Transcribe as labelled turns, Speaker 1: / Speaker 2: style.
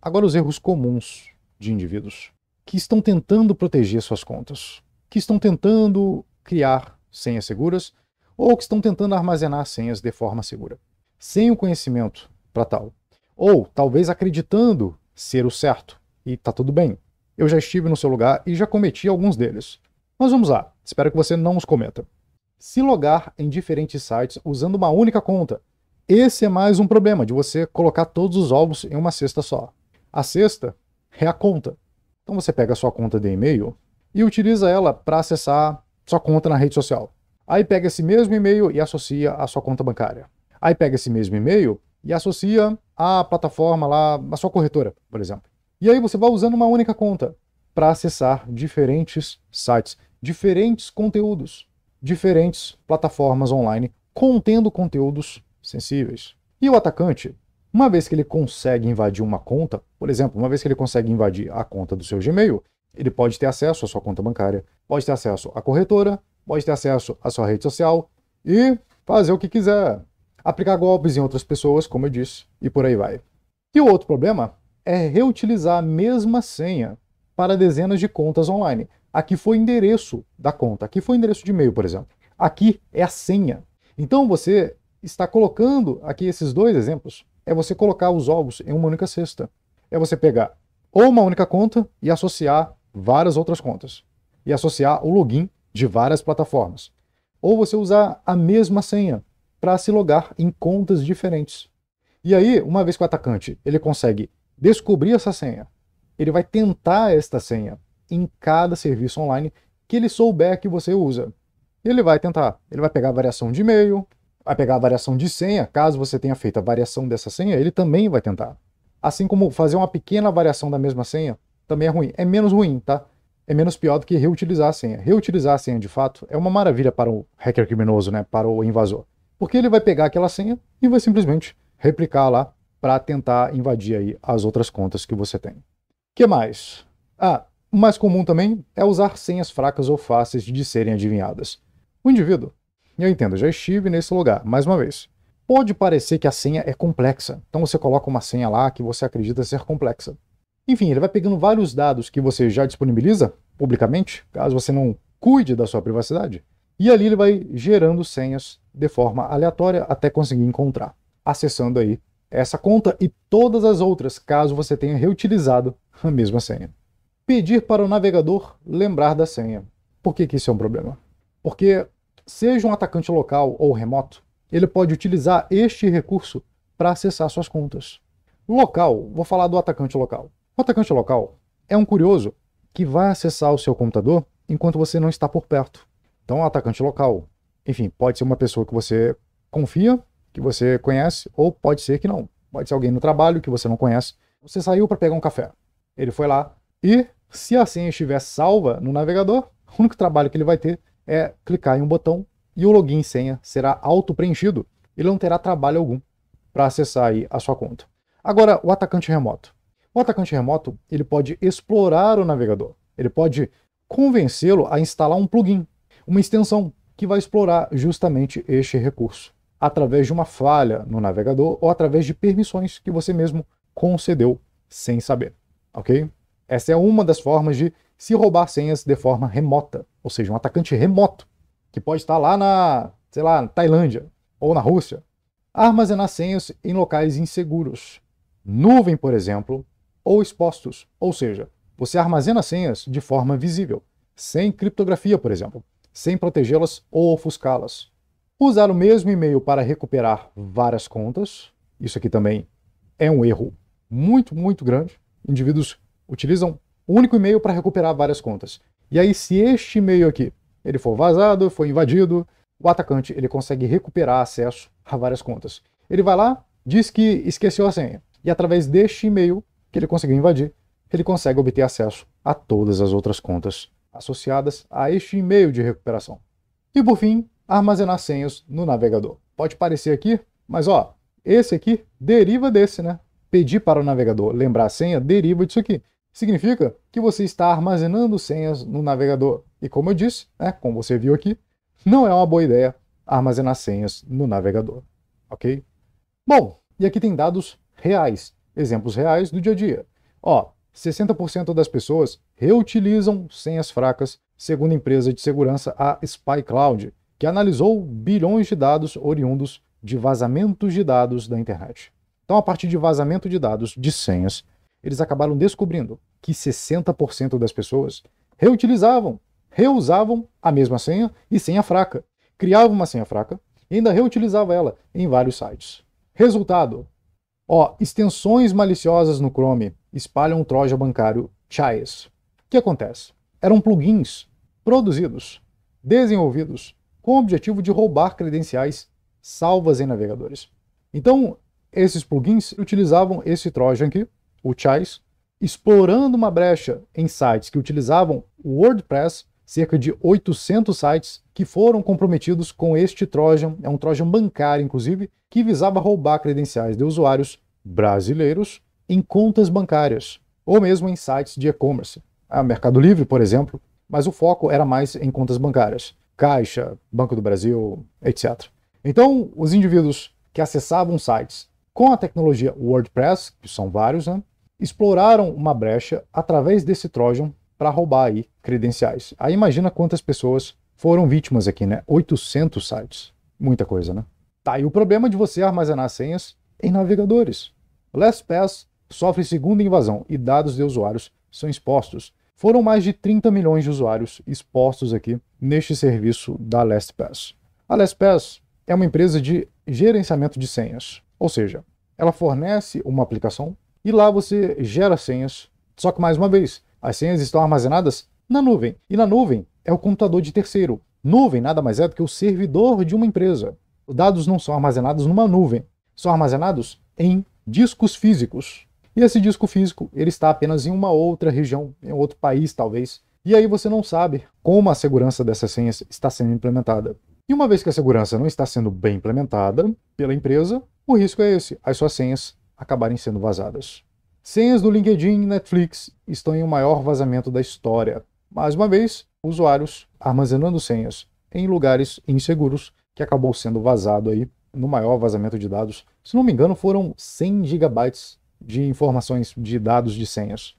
Speaker 1: Agora, os erros comuns de indivíduos que estão tentando proteger suas contas, que estão tentando criar senhas seguras ou que estão tentando armazenar senhas de forma segura, sem o conhecimento para tal, ou talvez acreditando ser o certo e tá tudo bem. Eu já estive no seu lugar e já cometi alguns deles. Mas vamos lá, espero que você não os cometa. Se logar em diferentes sites usando uma única conta, esse é mais um problema de você colocar todos os ovos em uma cesta só. A sexta é a conta. Então você pega a sua conta de e-mail e utiliza ela para acessar sua conta na rede social. Aí pega esse mesmo e-mail e associa à sua conta bancária. Aí pega esse mesmo e-mail e associa à plataforma lá, à sua corretora, por exemplo. E aí você vai usando uma única conta para acessar diferentes sites, diferentes conteúdos, diferentes plataformas online contendo conteúdos sensíveis. E o atacante uma vez que ele consegue invadir uma conta, por exemplo, uma vez que ele consegue invadir a conta do seu Gmail, ele pode ter acesso à sua conta bancária, pode ter acesso à corretora, pode ter acesso à sua rede social e fazer o que quiser. Aplicar golpes em outras pessoas, como eu disse, e por aí vai. E o outro problema é reutilizar a mesma senha para dezenas de contas online. Aqui foi o endereço da conta, aqui foi o endereço de e-mail, por exemplo. Aqui é a senha. Então você está colocando aqui esses dois exemplos é você colocar os ovos em uma única cesta. É você pegar ou uma única conta e associar várias outras contas. E associar o login de várias plataformas. Ou você usar a mesma senha para se logar em contas diferentes. E aí, uma vez que o atacante ele consegue descobrir essa senha, ele vai tentar esta senha em cada serviço online que ele souber que você usa. Ele vai tentar, ele vai pegar a variação de e-mail, vai pegar a variação de senha, caso você tenha feito a variação dessa senha, ele também vai tentar. Assim como fazer uma pequena variação da mesma senha também é ruim. É menos ruim, tá? É menos pior do que reutilizar a senha. Reutilizar a senha, de fato, é uma maravilha para o hacker criminoso, né? Para o invasor. Porque ele vai pegar aquela senha e vai simplesmente replicar lá para tentar invadir aí as outras contas que você tem. que mais? Ah, o mais comum também é usar senhas fracas ou fáceis de serem adivinhadas. O indivíduo eu entendo, já estive nesse lugar, mais uma vez. Pode parecer que a senha é complexa, então você coloca uma senha lá que você acredita ser complexa. Enfim, ele vai pegando vários dados que você já disponibiliza publicamente, caso você não cuide da sua privacidade, e ali ele vai gerando senhas de forma aleatória até conseguir encontrar, acessando aí essa conta e todas as outras, caso você tenha reutilizado a mesma senha. Pedir para o navegador lembrar da senha. Por que, que isso é um problema? Porque Seja um atacante local ou remoto, ele pode utilizar este recurso para acessar suas contas. Local, vou falar do atacante local. O atacante local é um curioso que vai acessar o seu computador enquanto você não está por perto. Então, o atacante local, enfim, pode ser uma pessoa que você confia, que você conhece, ou pode ser que não. Pode ser alguém no trabalho que você não conhece. Você saiu para pegar um café. Ele foi lá e, se a senha estiver salva no navegador, o único trabalho que ele vai ter é clicar em um botão e o login e senha será auto-preenchido. Ele não terá trabalho algum para acessar a sua conta. Agora, o atacante remoto. O atacante remoto ele pode explorar o navegador. Ele pode convencê-lo a instalar um plugin, uma extensão que vai explorar justamente este recurso através de uma falha no navegador ou através de permissões que você mesmo concedeu sem saber, ok? Essa é uma das formas de se roubar senhas de forma remota, ou seja, um atacante remoto, que pode estar lá na, sei lá, na Tailândia ou na Rússia, armazenar senhas em locais inseguros, nuvem, por exemplo, ou expostos, ou seja, você armazena senhas de forma visível, sem criptografia, por exemplo, sem protegê-las ou ofuscá-las. Usar o mesmo e-mail para recuperar várias contas, isso aqui também é um erro muito, muito grande. Indivíduos utilizam um único e-mail para recuperar várias contas. E aí, se este e-mail aqui ele for vazado, foi invadido, o atacante ele consegue recuperar acesso a várias contas. Ele vai lá, diz que esqueceu a senha. E através deste e-mail que ele conseguiu invadir, ele consegue obter acesso a todas as outras contas associadas a este e-mail de recuperação. E por fim, armazenar senhas no navegador. Pode parecer aqui, mas ó, esse aqui deriva desse, né? Pedir para o navegador lembrar a senha deriva disso aqui significa que você está armazenando senhas no navegador. E como eu disse, né, como você viu aqui, não é uma boa ideia armazenar senhas no navegador, ok? Bom, e aqui tem dados reais, exemplos reais do dia a dia. Ó, 60% das pessoas reutilizam senhas fracas, segundo a empresa de segurança a Spy que analisou bilhões de dados oriundos de vazamentos de dados da internet. Então, a partir de vazamento de dados de senhas, eles acabaram descobrindo que 60% das pessoas reutilizavam, reusavam a mesma senha e senha fraca. criavam uma senha fraca e ainda reutilizava ela em vários sites. Resultado: ó, extensões maliciosas no Chrome espalham o troja bancário Chias. O que acontece? Eram plugins produzidos, desenvolvidos com o objetivo de roubar credenciais salvas em navegadores. Então, esses plugins utilizavam esse trojan aqui o Chais, explorando uma brecha em sites que utilizavam o WordPress, cerca de 800 sites que foram comprometidos com este Trojan, é um Trojan bancário, inclusive, que visava roubar credenciais de usuários brasileiros em contas bancárias, ou mesmo em sites de e-commerce. a ah, Mercado Livre, por exemplo, mas o foco era mais em contas bancárias, Caixa, Banco do Brasil, etc. Então, os indivíduos que acessavam sites com a tecnologia WordPress, que são vários, né, exploraram uma brecha através desse Trojan para roubar aí credenciais. Aí imagina quantas pessoas foram vítimas aqui, né? 800 sites. Muita coisa, né? Tá aí o problema de você armazenar senhas em navegadores. LastPass sofre segunda invasão e dados de usuários são expostos. Foram mais de 30 milhões de usuários expostos aqui neste serviço da LastPass. A LastPass é uma empresa de gerenciamento de senhas, ou seja, ela fornece uma aplicação e lá você gera senhas. Só que, mais uma vez, as senhas estão armazenadas na nuvem. E na nuvem é o computador de terceiro. Nuvem nada mais é do que o servidor de uma empresa. Os dados não são armazenados numa nuvem, são armazenados em discos físicos. E esse disco físico ele está apenas em uma outra região, em outro país talvez. E aí você não sabe como a segurança dessas senhas está sendo implementada. E uma vez que a segurança não está sendo bem implementada pela empresa, o risco é esse, as suas senhas acabarem sendo vazadas. Senhas do LinkedIn e Netflix estão em o um maior vazamento da história. Mais uma vez, usuários armazenando senhas em lugares inseguros, que acabou sendo vazado aí no maior vazamento de dados. Se não me engano, foram 100 gigabytes de informações de dados de senhas.